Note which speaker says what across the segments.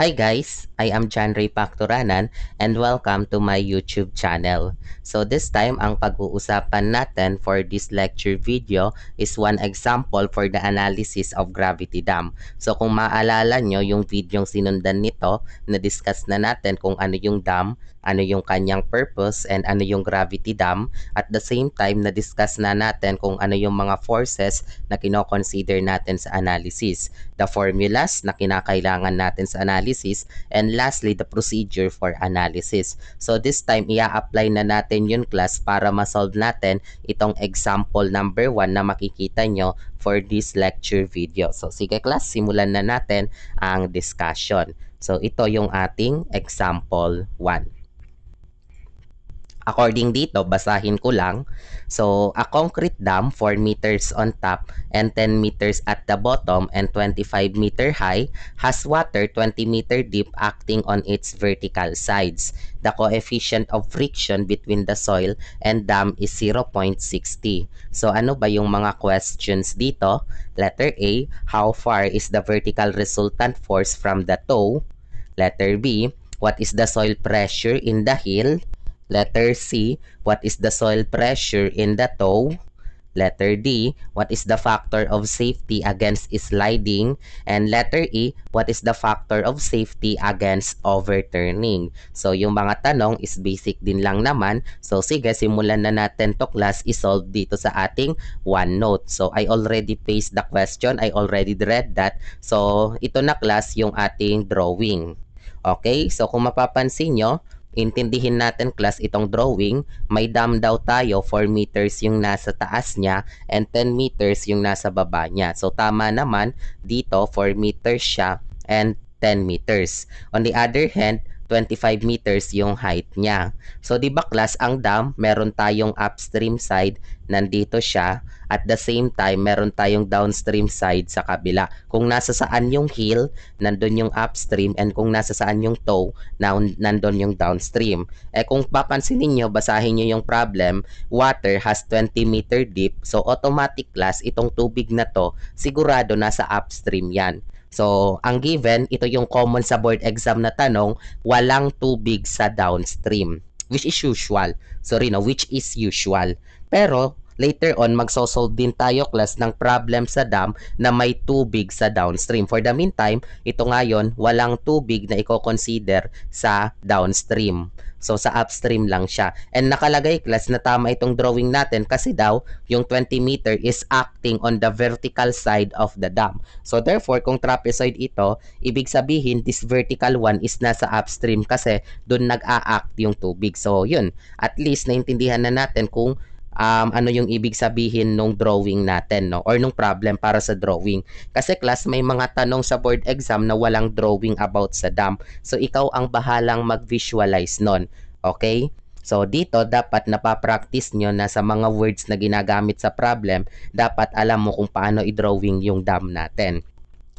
Speaker 1: Hi guys, I am John Ray Pacturanan and welcome to my YouTube channel. So this time, ang pag-uusapan natin for this lecture video is one example for the analysis of gravity dam. So kung maalala nyo yung videong sinundan nito, na-discuss na natin kung ano yung dam, ano yung kanyang purpose, and ano yung gravity dam. At the same time, na-discuss na natin kung ano yung mga forces na kinoconsider natin sa analysis. The formulas na kinakailangan natin sa analysis analysis, and lastly, the procedure for analysis. So this time, ia-apply na natin yun class para ma-solve natin itong example number 1 na makikita nyo for this lecture video. So sige class, simulan na natin ang discussion. So ito yung ating example 1. According dito, basahin ko lang. So, a concrete dam 4 meters on top and 10 meters at the bottom and 25 meter high has water 20 meter deep acting on its vertical sides. The coefficient of friction between the soil and dam is 0.60. So, ano ba yung mga questions dito? Letter A, how far is the vertical resultant force from the toe? Letter B, what is the soil pressure in the hill? Letter C, what is the soil pressure in the toe? Letter D, what is the factor of safety against sliding? And letter E, what is the factor of safety against overturning? So, yung mga tanong is basic din lang naman. So, sige, simulan na natin to class isolve dito sa ating OneNote. So, I already placed the question. I already read that. So, ito na class yung ating drawing. Okay? So, kung mapapansin nyo, Intindihin natin class itong drawing, may dam daw tayo 4 meters yung nasa taas niya and 10 meters yung nasa baba niya. So tama naman dito 4 meters siya and 10 meters. On the other hand, 25 meters yung height niya. So, di ba class, ang dam, meron tayong upstream side, nandito siya. At the same time, meron tayong downstream side sa kabila. Kung nasa saan yung hill, nandun yung upstream. And kung nasa saan yung toe, nandun yung downstream. Eh kung papansin nyo, basahin nyo yung problem, water has 20 meter deep. So, automatic class, itong tubig na to, sigurado nasa upstream yan. So, ang given, ito yung common sa board exam na tanong, walang tubig sa downstream, which is usual. Sorry, no, which is usual. Pero, later on, magsosolve din tayo class ng problem sa dam na may tubig sa downstream. For the meantime, ito ngayon, walang tubig na i-consider sa downstream. So sa upstream lang siya. And nakalagay class na tama itong drawing natin kasi daw yung 20 meter is acting on the vertical side of the dam. So therefore kung trapezoid ito, ibig sabihin this vertical one is nasa upstream kasi doon nag-a-act yung tubig. So yun, at least naintindihan na natin kung um, ano yung ibig sabihin nung drawing natin no or nung problem para sa drawing kasi class may mga tanong sa board exam na walang drawing about sa dam so ikaw ang bahalang mag-visualize nun okay So dito dapat napapractice nyo na sa mga words na ginagamit sa problem, dapat alam mo kung paano i-drawing yung dam natin.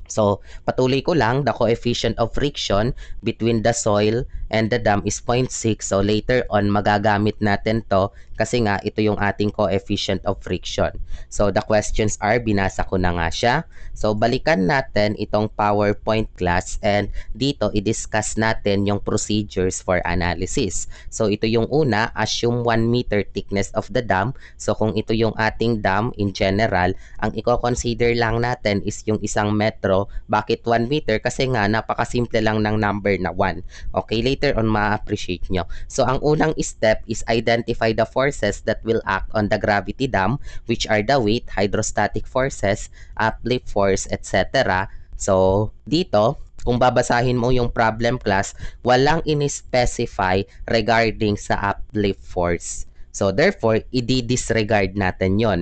Speaker 1: So, patuloy ko lang, the coefficient of friction between the soil and the dam is 0.6. So later on, magagamit natin to kasi nga ito yung ating coefficient of friction. So the questions are, binasa ko na nga siya. So balikan natin itong PowerPoint class and dito i-discuss natin yung procedures for analysis. So ito yung una, assume 1 meter thickness of the dam. So kung ito yung ating dam in general, ang i-consider lang natin is yung isang metro. Bakit 1 meter? Kasi nga napakasimple lang ng number na 1. Okay, later later on ma-appreciate nyo. So, ang unang step is identify the forces that will act on the gravity dam, which are the weight, hydrostatic forces, uplift force, etc. So, dito, kung babasahin mo yung problem class, walang in-specify regarding sa uplift force. So, therefore, i-disregard natin yon.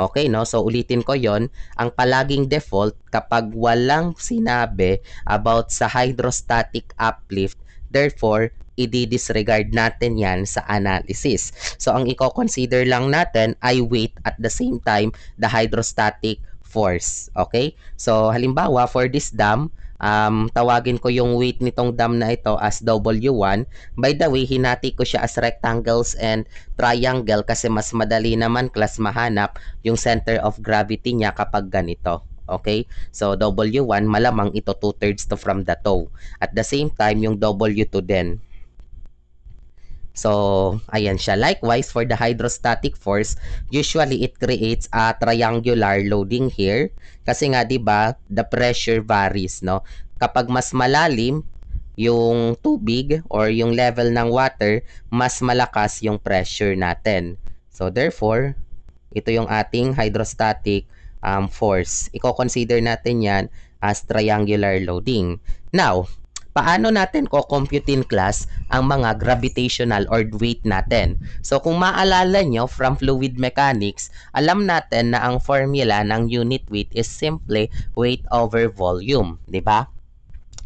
Speaker 1: Okay, no? So, ulitin ko yon Ang palaging default, kapag walang sinabi about sa hydrostatic uplift, Therefore, i-disregard natin yan sa analysis. So, ang i-consider lang natin ay weight at the same time the hydrostatic force. Okay? So, halimbawa, for this dam, um, tawagin ko yung weight nitong dam na ito as W1. By the way, hinati ko siya as rectangles and triangle kasi mas madali naman class mahanap yung center of gravity niya kapag ganito. Okay? So, W1, malamang ito 2 thirds to from the toe. At the same time, yung W2 din. So, ayan siya. Likewise, for the hydrostatic force, usually it creates a triangular loading here. Kasi nga, di ba, the pressure varies, no? Kapag mas malalim, yung tubig or yung level ng water, mas malakas yung pressure natin. So therefore, ito yung ating hydrostatic um, force. Iko-consider natin yan as triangular loading. Now, paano natin ko-compute in class ang mga gravitational or weight natin. So kung maalala nyo from fluid mechanics, alam natin na ang formula ng unit weight is simply weight over volume, di ba?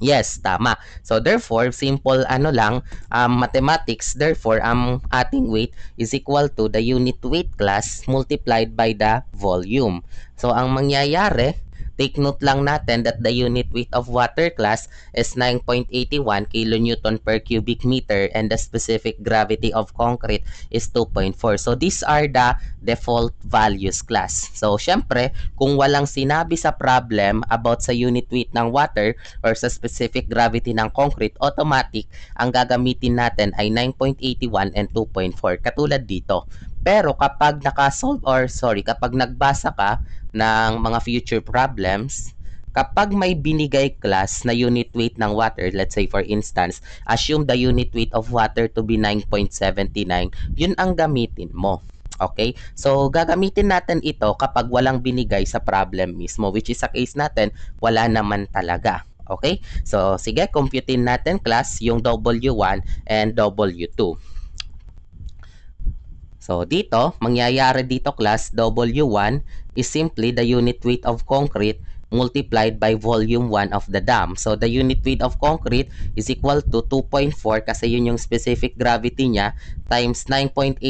Speaker 1: Yes, tama. So therefore, simple ano lang, um, mathematics, therefore, ang um, ating weight is equal to the unit weight class multiplied by the volume. So ang mangyayari, Take note lang natin that the unit weight of water class is 9.81 kilonewton per cubic meter and the specific gravity of concrete is 2.4. So these are the default values class. So syempre, kung walang sinabi sa problem about sa unit weight ng water or sa specific gravity ng concrete, automatic ang gagamitin natin ay 9.81 and 2.4 katulad dito. Pero kapag naka-solve or sorry, kapag nagbasa ka ng mga future problems, kapag may binigay class na unit weight ng water, let's say for instance, assume the unit weight of water to be 9.79, yun ang gamitin mo. Okay? So, gagamitin natin ito kapag walang binigay sa problem mismo, which is sa case natin, wala naman talaga. Okay? So, sige, computein natin class yung W1 and W2. So dito, mangyayari dito class W1 is simply the unit weight of concrete multiplied by volume 1 of the dam. So the unit weight of concrete is equal to 2.4 kasi yun yung specific gravity niya times 9.81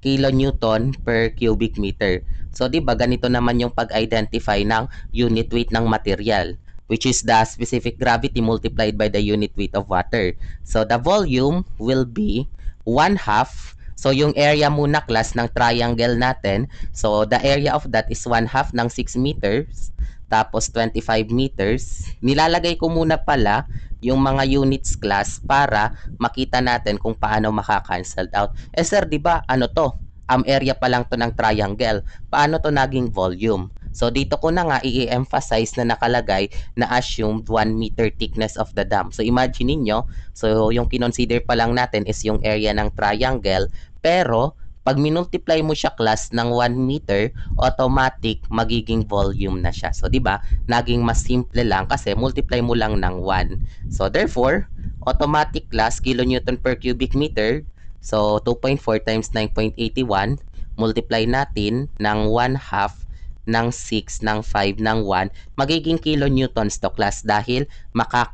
Speaker 1: kilonewton per cubic meter. So 'di ba ganito naman yung pag-identify ng unit weight ng material which is the specific gravity multiplied by the unit weight of water. So the volume will be 1 half So yung area muna class ng triangle natin, so the area of that is 1 half ng 6 meters, tapos 25 meters. Nilalagay ko muna pala yung mga units class para makita natin kung paano makakancel out. Eh sir, di ba ano to? Am area pa lang to ng triangle. Paano to naging volume? So dito ko na nga i-emphasize na nakalagay na assumed 1 meter thickness of the dam. So imagine niyo, so yung kinonsider pa lang natin is yung area ng triangle pero pag minultiply mo siya class ng 1 meter, automatic magiging volume na siya. So, di ba? Naging mas simple lang kasi multiply mo lang ng 1. So, therefore, automatic class kilonewton per cubic meter. So, 2.4 times 9.81 multiply natin ng 1 half ng 6, ng 5, ng 1, magiging kilonewtons to class dahil maka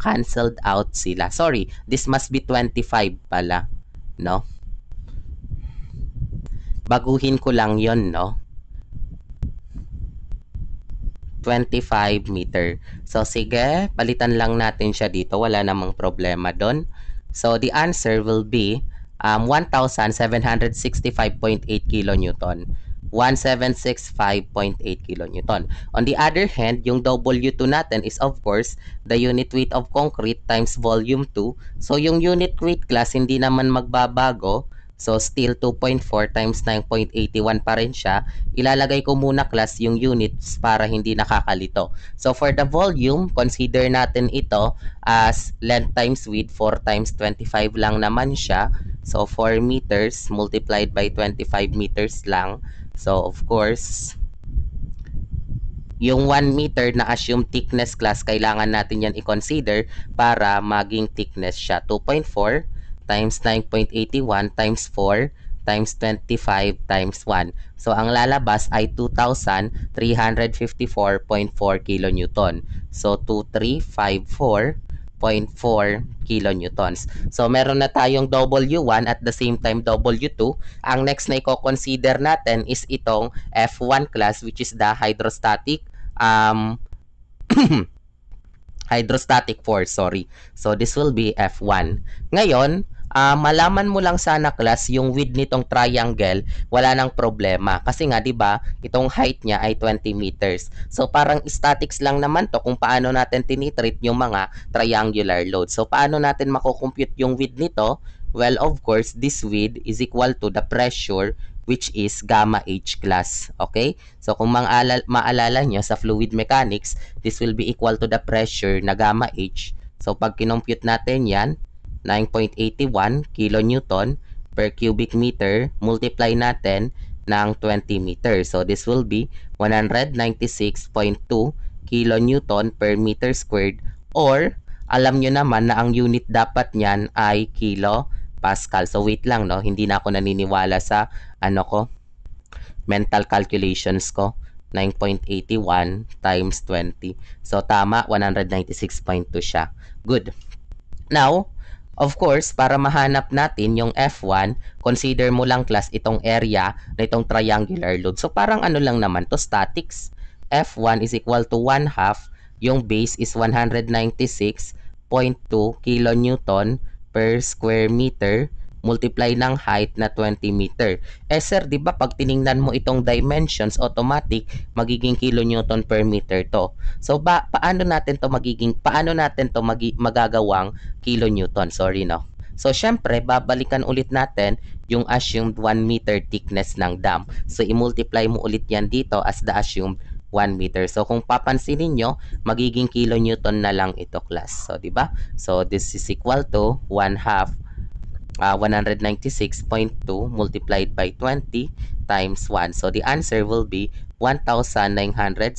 Speaker 1: out sila. Sorry, this must be 25 pala, no? Baguhin ko lang yon no? 25 meter. So, sige, palitan lang natin siya dito. Wala namang problema doon. So, the answer will be um, 1,765.8 kilonewton. 1765.8 kilonewton. On the other hand, yung W2 natin is of course the unit weight of concrete times volume 2. So yung unit weight class hindi naman magbabago. So still 2.4 times 9.81 pa rin siya. Ilalagay ko muna class yung units para hindi nakakalito. So for the volume, consider natin ito as length times width 4 times 25 lang naman siya. So 4 meters multiplied by 25 meters lang. So, of course, yung 1 meter na assumed thickness class, kailangan natin yan i-consider para maging thickness siya. 2.4 times 9.81 times 4 times 25 times 1. So, ang lalabas ay 2,354.4 kilonewton. So, 2,354 kilonewtons. So meron na tayong W1 at the same time W2. Ang next na i-consider natin is itong F1 class which is the hydrostatic um hydrostatic force, sorry. So this will be F1. Ngayon, uh, malaman mo lang sana class yung width nitong triangle, wala nang problema. Kasi nga, di ba, itong height niya ay 20 meters. So, parang statics lang naman to kung paano natin tinitreat yung mga triangular load. So, paano natin mako-compute yung width nito? Well, of course, this width is equal to the pressure which is gamma H class. Okay? So, kung maalala, maalala nyo sa fluid mechanics, this will be equal to the pressure na gamma H. So, pag kinompute natin yan, 9.81 kilonewton per cubic meter multiply natin ng 20 meter. So this will be 196.2 kilonewton per meter squared or alam nyo naman na ang unit dapat niyan ay kilo Pascal. So wait lang no, hindi na ako naniniwala sa ano ko mental calculations ko. 9.81 times 20. So, tama, 196.2 siya. Good. Now, Of course, para mahanap natin yung F1, consider mo lang class itong area na itong triangular load. So parang ano lang naman to statics. F1 is equal to 1 half. Yung base is 196.2 kilonewton per square meter multiply ng height na 20 meter. Eh sir, di ba pag tiningnan mo itong dimensions, automatic, magiging kilonewton per meter to. So ba, paano natin to magiging, paano natin to magi, magagawang kilonewton? Sorry no. So syempre, babalikan ulit natin yung assumed 1 meter thickness ng dam. So i-multiply mo ulit yan dito as the assumed 1 meter. So kung papansinin niyo, magiging kilonewton na lang ito class. So di ba? So this is equal to 1 half uh, ah, 196.2 multiplied by 20 times 1. So the answer will be 1,962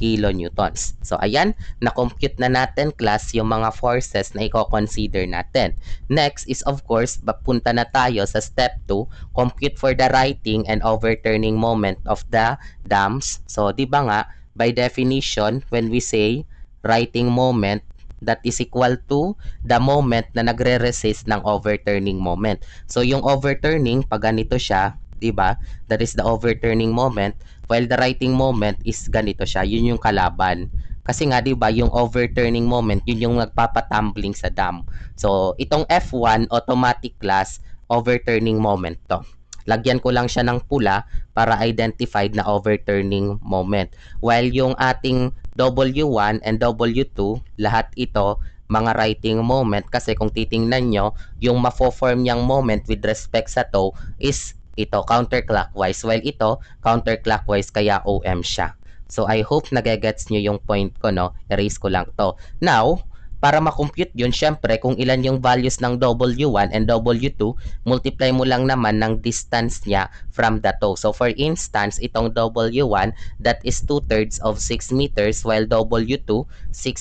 Speaker 1: kilonewtons. So ayan, na-compute na natin class yung mga forces na i-consider natin. Next is of course, papunta na tayo sa step 2, compute for the righting and overturning moment of the dams. So di ba nga, by definition, when we say righting moment, that is equal to the moment na nagre-resist ng overturning moment. So yung overturning, pag ganito siya, 'di ba? That is the overturning moment, while the writing moment is ganito siya. Yun yung kalaban. Kasi nga 'di ba, yung overturning moment, yun yung nagpapatumbling sa dam. So itong F1 automatic class overturning moment to. Lagyan ko lang siya ng pula para identified na overturning moment. While yung ating W1 and W2, lahat ito mga writing moment kasi kung titingnan nyo, yung mafo-form niyang moment with respect sa toe is ito counterclockwise while ito counterclockwise kaya OM siya. So I hope nagegets nyo yung point ko no. Erase ko lang to. Now, para makompute yun, syempre, kung ilan yung values ng W1 and W2, multiply mo lang naman ng distance niya from the toe. So, for instance, itong W1, that is 2 thirds of 6 meters, while W2, 6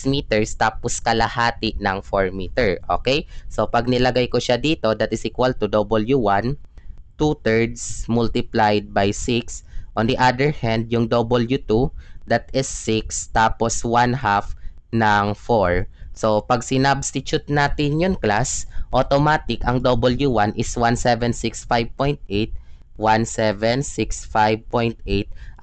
Speaker 1: meters, tapos kalahati ng 4 meter. Okay? So, pag nilagay ko siya dito, that is equal to W1, 2 thirds multiplied by 6. On the other hand, yung W2, that is 6, tapos 1 half ng 4 So, pag sinubstitute natin yun class, automatic ang W1 is 1765.8, 1765.8.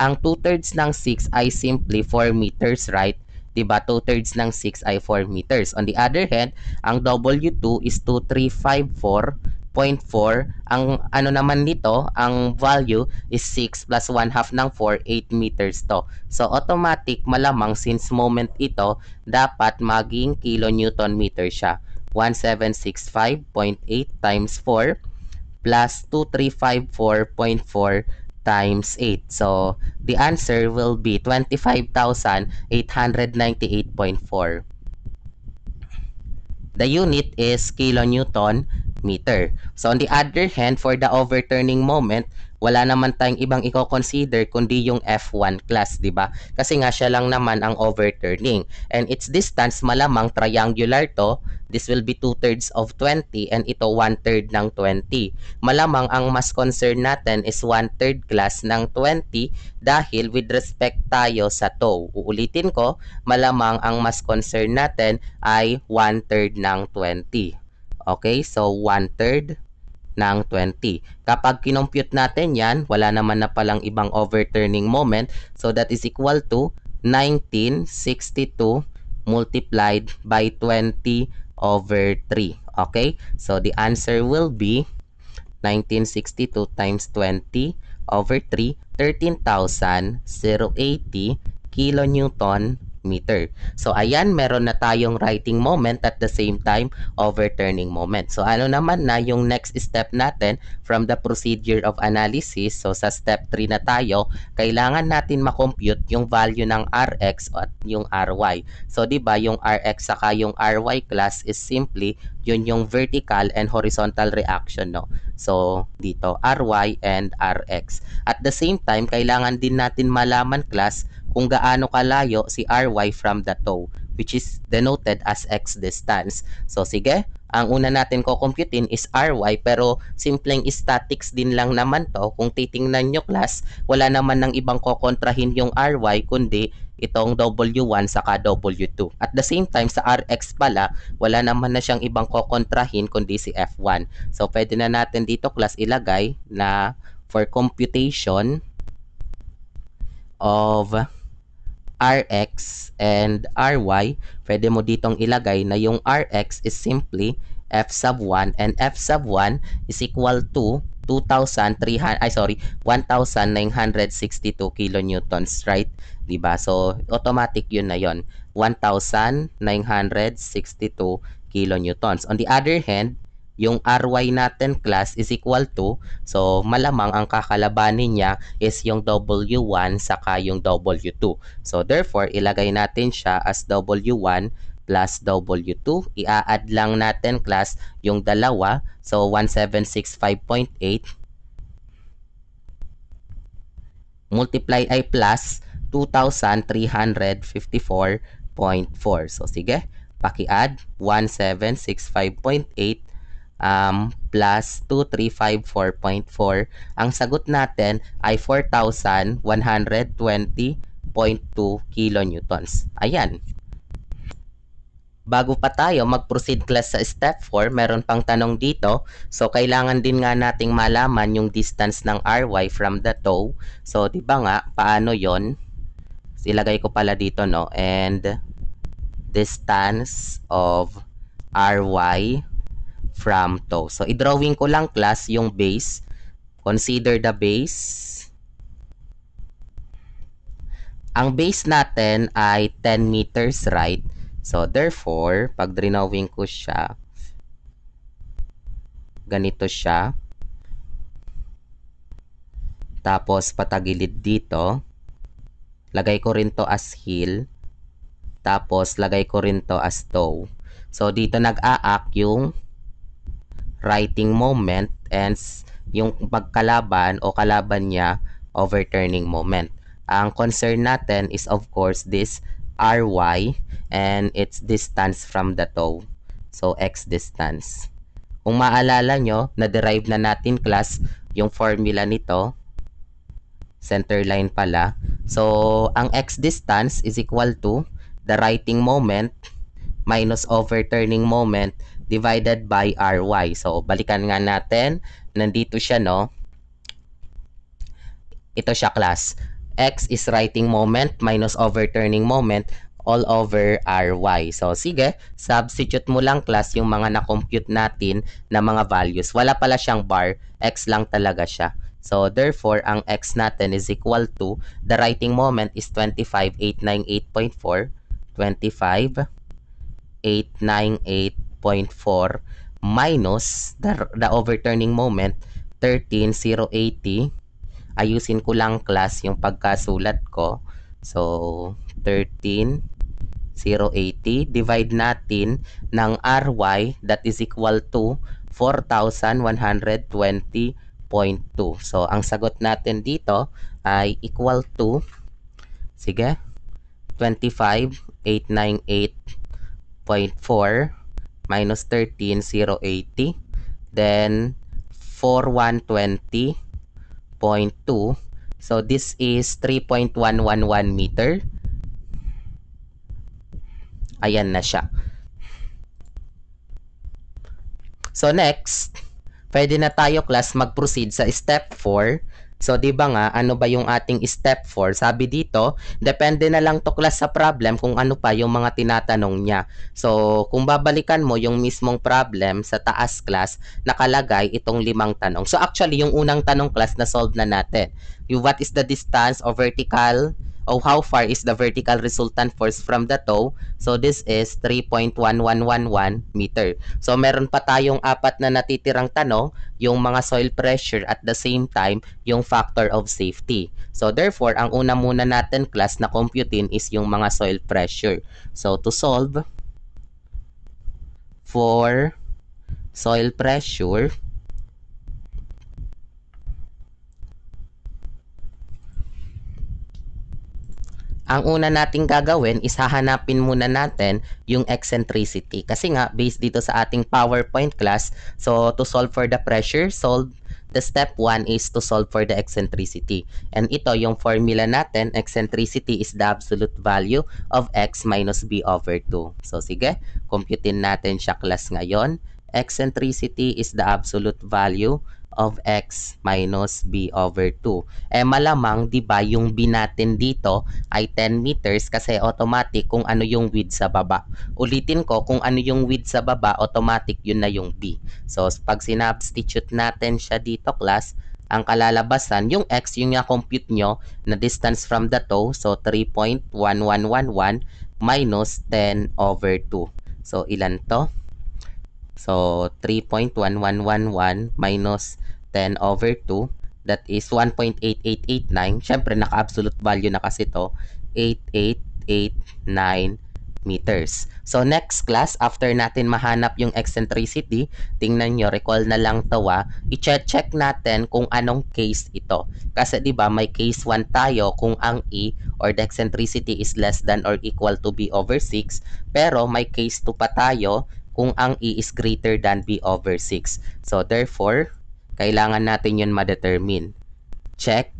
Speaker 1: Ang 2 thirds ng 6 ay simply 4 meters, right? Diba? 2 thirds ng 6 ay 4 meters. On the other hand, ang W2 is 2354 0.4. Ang ano naman dito, ang value is 6 plus 1 half ng 4, 8 meters to. So automatic malamang since moment ito, dapat maging kilonewton meter siya. 1765.8 times 4 plus 2354.4 times 8. So, the answer will be 25,898.4. The unit is kilonewton meter. So on the other hand, for the overturning moment, wala naman tayong ibang i-consider kundi yung F1 class, di ba? Kasi nga siya lang naman ang overturning. And its distance malamang triangular to. This will be 2 thirds of 20 and ito 1 third ng 20. Malamang ang mas concern natin is 1 third class ng 20 dahil with respect tayo sa toe. Uulitin ko, malamang ang mas concern natin ay 1 third ng 20. Okay, so 1 third ng 20. Kapag kinompute natin yan, wala naman na palang ibang overturning moment. So that is equal to 1962 multiplied by 20 over 3. Okay, so the answer will be 1962 times 20 over 3, 13,080 kilonewton meter. So ayan, meron na tayong writing moment at the same time overturning moment. So ano naman na yung next step natin from the procedure of analysis. So sa step 3 na tayo, kailangan natin makompute yung value ng Rx at yung Ry. So 'di ba yung Rx saka yung Ry class is simply yun yung vertical and horizontal reaction no. So dito Ry and Rx. At the same time, kailangan din natin malaman class kung gaano kalayo si ry from the toe which is denoted as x distance. So sige, ang una natin ko computein is ry pero simpleng statics din lang naman to. Kung titingnan nyo class, wala naman ng ibang kokontrahin yung ry kundi itong W1 saka W2. At the same time sa Rx pala, wala naman na siyang ibang kokontrahin kundi si F1. So pwede na natin dito class ilagay na for computation of RX and RY, pwede mo ditong ilagay na yung RX is simply F sub 1 and F sub 1 is equal to 2,300 ay sorry 1,962 kilonewtons right 'di ba so automatic yun na yon 1,962 kilonewtons on the other hand yung RY natin class is equal to, so malamang ang kakalabanin niya is yung W1 saka yung W2. So therefore, ilagay natin siya as W1 plus W2. Ia-add lang natin class yung dalawa. So, 1765.8 multiply ay plus 2,354.4. So, sige. Paki-add 1765.8 um, plus 2354.4. Ang sagot natin ay 4,120.2 kilonewtons. Ayan. Bago pa tayo mag-proceed class sa step 4, meron pang tanong dito. So, kailangan din nga nating malaman yung distance ng ry from the toe. So, di ba nga, paano yon Ilagay ko pala dito, no? And distance of ry from toe. So, i-drawing ko lang class yung base. Consider the base. Ang base natin ay 10 meters, right? So, therefore, pag drawing ko siya, ganito siya. Tapos, patagilid dito. Lagay ko rin to as heel. Tapos, lagay ko rin to as toe. So, dito nag-a-act yung writing moment and yung pagkalaban o kalaban niya overturning moment. Ang concern natin is of course this ry and its distance from the toe. So x distance. Kung maalala nyo, na-derive na natin class yung formula nito. Center line pala. So, ang x distance is equal to the writing moment minus overturning moment divided by ry. So, balikan nga natin. Nandito siya, no? Ito siya, class. X is writing moment minus overturning moment all over ry. So, sige, substitute mo lang class yung mga na-compute natin na mga values. Wala pala siyang bar, x lang talaga siya. So, therefore, ang x natin is equal to, the writing moment is 25,898.4, 25,898.4 0.4 minus the, the overturning moment 13,080. Ayusin ko lang class yung pagkasulat ko. So, 13,080. Divide natin ng RY that is equal to 4,120.2. So, ang sagot natin dito ay equal to, sige, 25,898.4 minus 13, 080. Then, 4120.2. So, this is 3.111 meter. Ayan na siya. So, next, pwede na tayo class mag-proceed sa step 4 So, di ba nga, ano ba yung ating step 4? Sabi dito, depende na lang to class sa problem kung ano pa yung mga tinatanong niya. So, kung babalikan mo yung mismong problem sa taas class, nakalagay itong limang tanong. So, actually, yung unang tanong class na solve na natin. Yung what is the distance or vertical oh how far is the vertical resultant force from the toe. So this is 3.1111 meter. So meron pa tayong apat na natitirang tanong, yung mga soil pressure at the same time, yung factor of safety. So therefore, ang una muna natin class na computin is yung mga soil pressure. So to solve for soil pressure, ang una nating gagawin is hahanapin muna natin yung eccentricity. Kasi nga, based dito sa ating PowerPoint class, so to solve for the pressure, solve the step 1 is to solve for the eccentricity. And ito, yung formula natin, eccentricity is the absolute value of x minus b over 2. So sige, computein natin siya class ngayon. Eccentricity is the absolute value of x minus b over 2. Eh malamang 'di ba yung b natin dito ay 10 meters kasi automatic kung ano yung width sa baba. Ulitin ko kung ano yung width sa baba automatic yun na yung b. So pag sinubstitute natin siya dito class ang kalalabasan, yung x, yung na-compute nyo na distance from the toe, so 3.1111 minus 10 over 2. So, ilan to? So, 3.1111 minus 10 over 2, that is 1.8889. syempre naka-absolute value na kasi to 8889 meters. So, next class, after natin mahanap yung eccentricity, tingnan nyo, recall na lang to ah, i-check natin kung anong case ito. Kasi di ba may case 1 tayo kung ang E or the eccentricity is less than or equal to B over 6, pero may case 2 pa tayo kung ang E is greater than B over 6. So, therefore, kailangan natin yun ma-determine. Check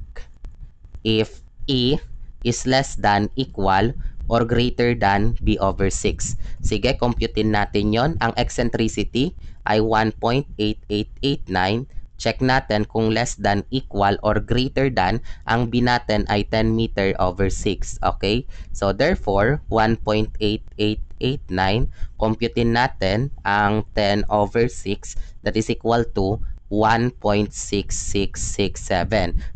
Speaker 1: if E is less than equal or greater than B over 6. Sige, computein natin yon. Ang eccentricity ay 1.8889. Check natin kung less than equal or greater than ang B natin ay 10 meter over 6. Okay? So, therefore, 1.8889, computein natin ang 10 over 6 that is equal to 1.6667.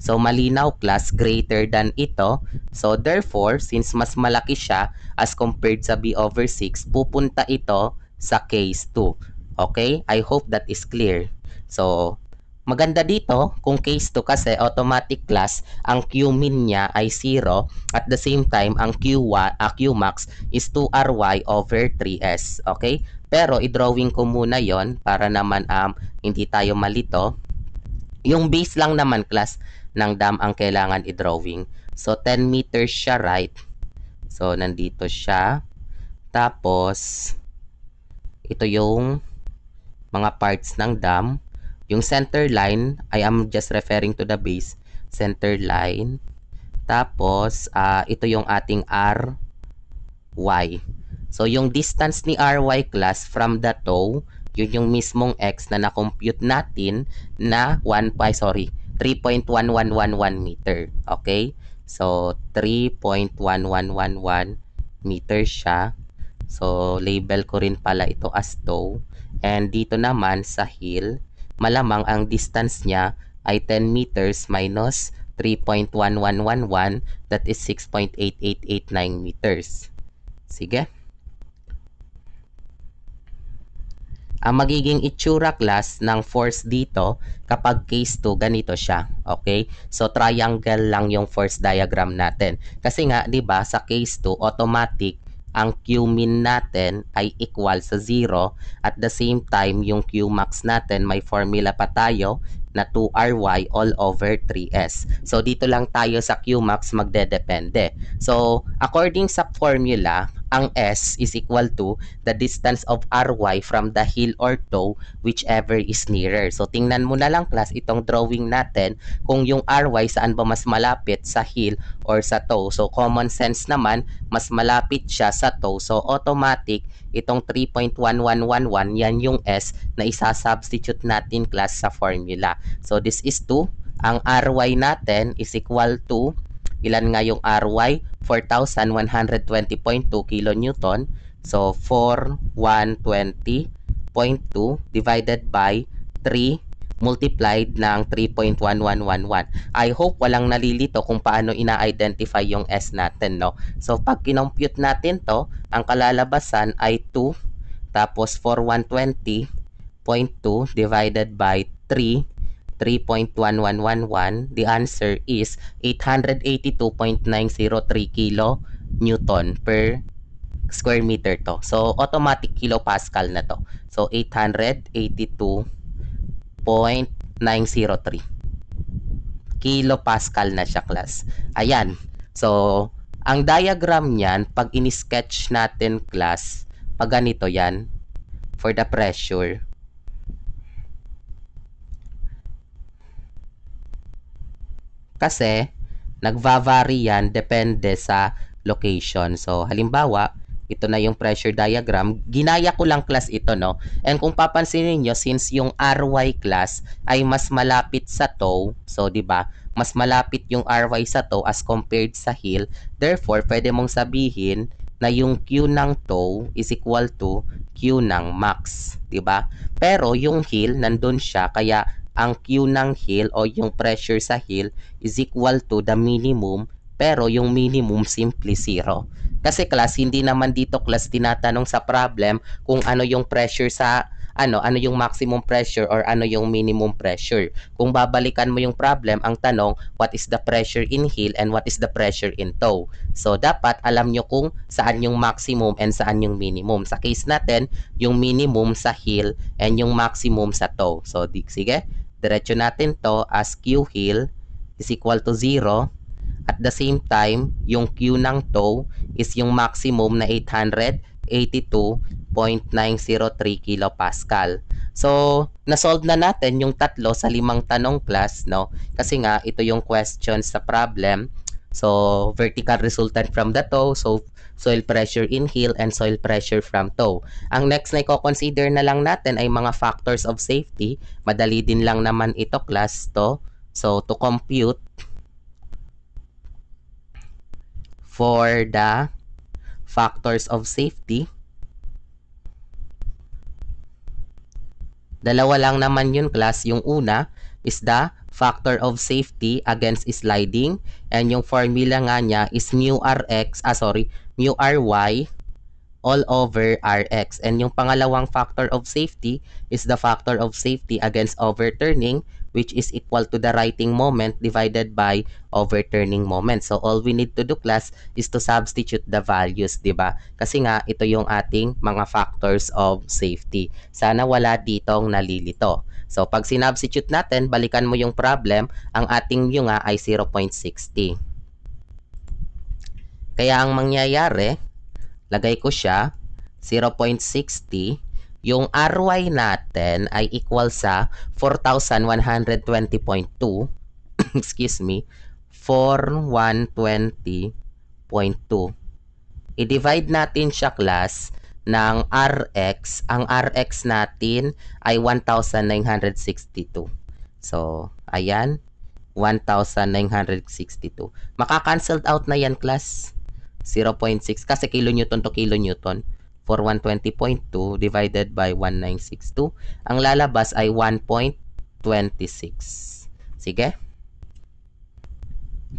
Speaker 1: So malinaw class greater than ito. So therefore, since mas malaki siya as compared sa B over 6, pupunta ito sa case 2. Okay? I hope that is clear. So Maganda dito, kung case 2 kasi automatic class, ang Qmin niya ay 0 at the same time ang Q1, uh, ah, Qmax is 2RY over 3S, okay? Pero i-drawing ko muna 'yon para naman um, hindi tayo malito. Yung base lang naman class ng dam ang kailangan i-drawing. So 10 meters siya right. So nandito siya. Tapos ito yung mga parts ng dam yung center line, I am just referring to the base. Center line. Tapos, uh, ito yung ating RY. So, yung distance ni RY class from the toe, yun yung mismong X na na-compute natin na 1 pi, sorry, 3.1111 meter. Okay? So, 3.1111 meter siya. So, label ko rin pala ito as toe. And dito naman sa heel, malamang ang distance niya ay 10 meters minus 3.1111 that is 6.8889 meters. Sige. Ang magiging itsura class ng force dito kapag case 2 ganito siya. Okay? So triangle lang yung force diagram natin. Kasi nga 'di ba sa case 2 automatic ang Q-min natin ay equal sa 0 at the same time yung Q-max natin may formula pa tayo na 2ry all over 3s. So dito lang tayo sa q Qmax magdedepende. So according sa formula, ang S is equal to the distance of RY from the heel or toe whichever is nearer. So tingnan mo na lang class itong drawing natin kung yung RY saan ba mas malapit sa heel or sa toe. So common sense naman mas malapit siya sa toe. So automatic itong 3.1111 yan yung S na isa-substitute natin class sa formula. So this is 2. Ang RY natin is equal to Ilan nga yung RY? 4,120.2 kilonewton. So, 4,120.2 divided by 3 multiplied ng 3.1111. I hope walang nalilito kung paano ina-identify yung S natin, no? So, pag kinompute natin to, ang kalalabasan ay 2 tapos 4120.2 divided by 3 3.1111, the answer is 882.903 kilo Newton per square meter to. So, automatic kilopascal na to. So, 882.903 kilopascal na siya class. Ayan. So, ang diagram niyan, pag in sketch natin class, pag ganito yan, for the pressure, kasi nagvavary yan depende sa location. So halimbawa, ito na yung pressure diagram. Ginaya ko lang class ito, no? And kung papansinin niyo since yung RY class ay mas malapit sa toe, so 'di ba? Mas malapit yung RY sa toe as compared sa heel. Therefore, pwede mong sabihin na yung Q ng toe is equal to Q ng max, 'di ba? Pero yung heel nandun siya kaya ang Q ng hill o yung pressure sa hill is equal to the minimum pero yung minimum simply zero. Kasi class, hindi naman dito class tinatanong sa problem kung ano yung pressure sa ano, ano yung maximum pressure or ano yung minimum pressure. Kung babalikan mo yung problem, ang tanong, what is the pressure in heel and what is the pressure in toe? So, dapat alam nyo kung saan yung maximum and saan yung minimum. Sa case natin, yung minimum sa heel and yung maximum sa toe. So, di, sige, Diretso natin to as Q heel is equal to 0. At the same time, yung Q ng toe is yung maximum na 882.903 kilopascal. So, nasolve na natin yung tatlo sa limang tanong class, no? Kasi nga, ito yung questions sa problem. So, vertical resultant from the toe. So, soil pressure in heel, and soil pressure from toe. Ang next na i-consider na lang natin ay mga factors of safety. Madali din lang naman ito class to. So to compute for the factors of safety, Dalawa lang naman yun class. Yung una is the factor of safety against sliding and yung formula nga niya is mu Rx, ah sorry, mu ry all over rx. And yung pangalawang factor of safety is the factor of safety against overturning which is equal to the writing moment divided by overturning moment. So all we need to do class is to substitute the values, 'di ba? Kasi nga ito yung ating mga factors of safety. Sana wala ditong nalilito. So pag sinubstitute natin, balikan mo yung problem, ang ating mu nga ay 0.60. Kaya ang mangyayari, lagay ko siya 0.60 yung RY natin ay equal sa 4,120.2 excuse me 4,120.2 i-divide natin siya class ng RX ang RX natin ay 1,962 so ayan 1,962 maka out na yan class 0.6 kasi kilonewton to kilonewton for 120.2 divided by 1962. Ang lalabas ay 1.26. Sige?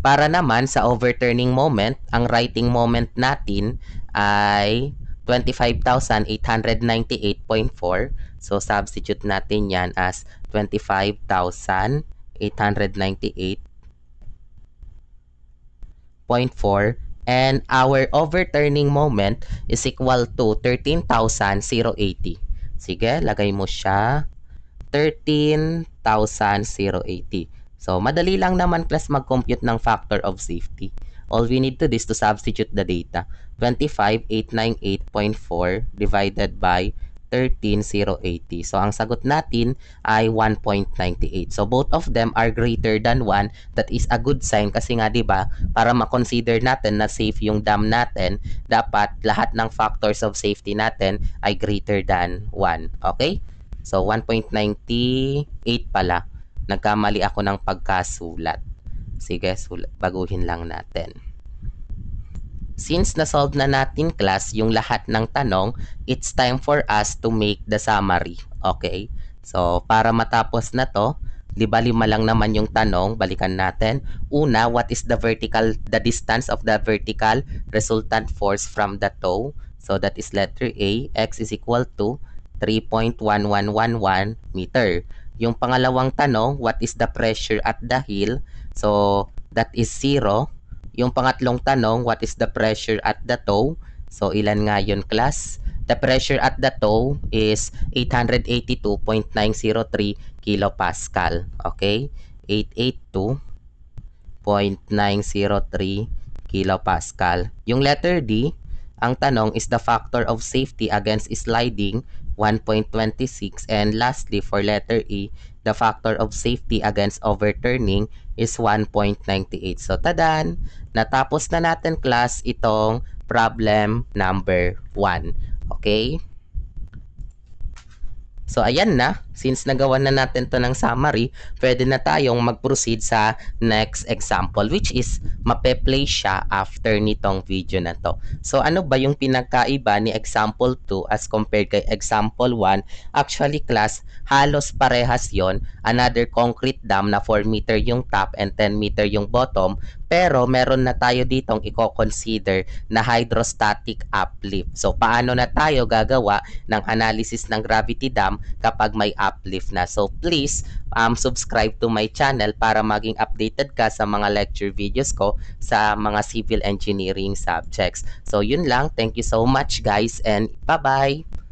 Speaker 1: Para naman sa overturning moment, ang writing moment natin ay 25,898.4. So, substitute natin yan as 25,898.4 and our overturning moment is equal to 13,080. Sige, lagay mo siya. 13,080. So, madali lang naman class mag-compute ng factor of safety. All we need to do is to substitute the data. 25,898.4 divided by 13,080. So, ang sagot natin ay 1.98. So, both of them are greater than 1. That is a good sign kasi nga, di ba, para makonsider natin na safe yung dam natin, dapat lahat ng factors of safety natin ay greater than 1. Okay? So, 1.98 pala. Nagkamali ako ng pagkasulat. Sige, sulat. baguhin lang natin. Since nasolve na natin class yung lahat ng tanong, it's time for us to make the summary. Okay? So, para matapos na to, di ba lima lang naman yung tanong, balikan natin. Una, what is the vertical, the distance of the vertical resultant force from the toe? So, that is letter A. X is equal to 3.1111 meter. Yung pangalawang tanong, what is the pressure at the heel? So, that is 0 yung pangatlong tanong, what is the pressure at the toe? So, ilan nga yun, class? The pressure at the toe is 882.903 kilopascal. Okay? 882.903 kilopascal. Yung letter D, ang tanong is the factor of safety against sliding 1.26 and lastly for letter E, the factor of safety against overturning is 1.98. So tadan, natapos na natin class itong problem number 1. Okay? So ayan na, since nagawa na natin to ng summary, pwede na tayong mag-proceed sa next example which is mape-play siya after nitong video na to. So ano ba yung pinagkaiba ni example 2 as compared kay example 1? Actually class, halos parehas yon. Another concrete dam na 4 meter yung top and 10 meter yung bottom. Pero meron na tayo ditong i-consider na hydrostatic uplift. So paano na tayo gagawa ng analysis ng gravity dam kapag may uplift na. So please um, subscribe to my channel para maging updated ka sa mga lecture videos ko sa mga civil engineering subjects. So yun lang. Thank you so much guys and bye-bye!